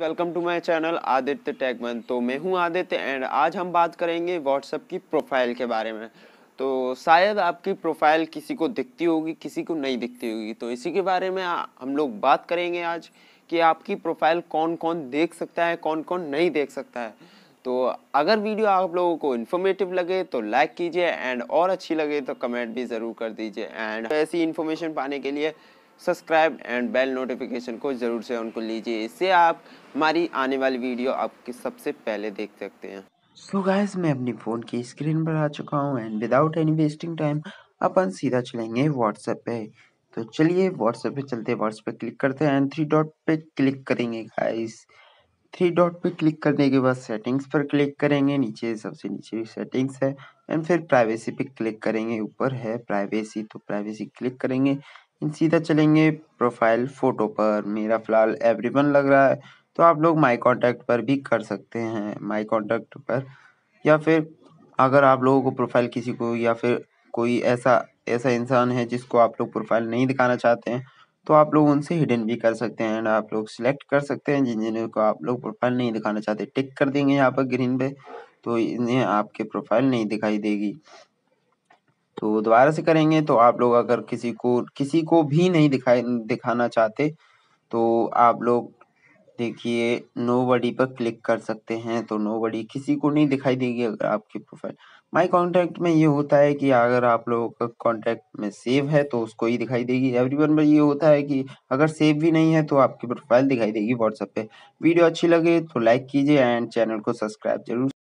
welcome to my channel Aditya टैगमन तो मैं हूं आदित्य एंड आज हम बात करेंगे व्हाट्सएप की प्रोफाइल के बारे में तो शायद आपकी प्रोफाइल किसी को दिखती होगी किसी को नहीं दिखती होगी तो इसी के बारे में हम लोग बात करेंगे आज कि आपकी प्रोफाइल कौन कौन देख सकता है कौन कौन नहीं देख सकता है तो अगर वीडियो आप लोगों को इन्फॉर्मेटिव लगे तो लाइक कीजिए एंड और अच्छी लगे तो कमेंट भी ज़रूर कर दीजिए एंड ऐसी इन्फॉर्मेशन पाने के लिए सब्सक्राइब एंड बेल नोटिफिकेशन को ज़रूर से उनको लीजिए इससे आप हमारी आने वाली वीडियो आपके सबसे पहले देख सकते हैं सो so गाइस मैं अपनी फ़ोन की स्क्रीन पर आ चुका हूँ and without any wasting time अपन सीधा चलेंगे व्हाट्सएप पे तो चलिए व्हाट्सएप पे चलते हैं व्हाट्सएप पे क्लिक करते हैं एंड थ्री डॉट पे क्लिक करेंगे गाइस थ्री डॉट पे क्लिक करने के बाद सेटिंग्स पर क्लिक करेंगे नीचे सबसे नीचे सेटिंग्स है एंड फिर प्राइवेसी पे क्लिक करेंगे ऊपर है प्राइवेसी तो प्राइवेसी क्लिक करेंगे सीधा चलेंगे प्रोफाइल फोटो पर मेरा फिलहाल एवरीवन लग रहा है तो आप लोग माय कॉन्टेक्ट पर भी कर सकते हैं माय कॉन्टेक्ट पर या फिर अगर आप लोगों को प्रोफाइल किसी को या फिर कोई ऐसा ऐसा इंसान है जिसको आप लोग प्रोफाइल नहीं दिखाना चाहते हैं तो आप लोग उनसे हिडन भी कर सकते हैं एंड आप लोग सिलेक्ट कर सकते हैं जिन जिन्हें को आप लोग प्रोफाइल नहीं दिखाना चाहते टिक कर देंगे यहाँ पर ग्रीन पे तो इन्हें आपके प्रोफाइल नहीं दिखाई देगी तो दोबारा से करेंगे तो आप लोग अगर किसी को किसी को भी नहीं दिखाई दिखाना चाहते तो आप लोग देखिए नो बडी पर क्लिक कर सकते हैं तो नो बडी किसी को नहीं दिखाई देगी अगर आपकी प्रोफाइल माई कॉन्टैक्ट में ये होता है कि अगर आप लोगों का कॉन्टैक्ट में सेव है तो उसको ही दिखाई देगी एवरी वन पर ये होता है कि अगर सेव भी नहीं है तो आपकी प्रोफाइल दिखाई देगी व्हाट्सएप पे वीडियो अच्छी लगे तो लाइक कीजिए एंड चैनल को सब्सक्राइब जरूर